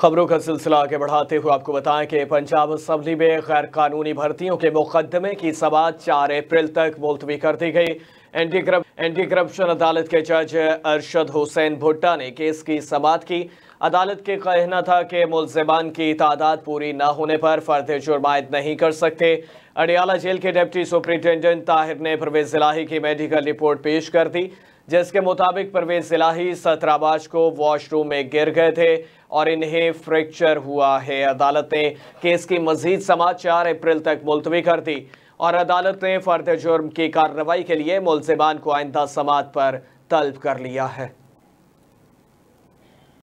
खबरों का सिलसिला आगे बढ़ाते हुए आपको बताएं कि पंजाब असम्बली में गैर कानूनी भर्तियों के मुकदमे की सवाल चार अप्रैल तक मुलतवी कर दी गई एंटी करप एंटी करप्शन अदालत के जज अरशद हुसैन भुट्टा ने केस की समात की अदालत के कहना था कि मुलजमान की तादाद पूरी न होने पर फर्द जुर्माद नहीं कर सकते अडियाला जेल के डिप्टी सुप्रिंटेंडेंट ताहिर ने परवेज जिलाही की मेडिकल रिपोर्ट पेश कर दी जिसके मुताबिक परवेज सिलाही सत्रह मार्च को वॉशरूम में गिर गए थे और इन्हें फ्रैक्चर हुआ है अदालत ने केस की मजीद समाज चार अप्रैल तक मुलतवी कर दी और अदालत ने फर्द जुर्म की कार्रवाई के लिए मुलजमान को आइंदा समात पर तलब कर लिया है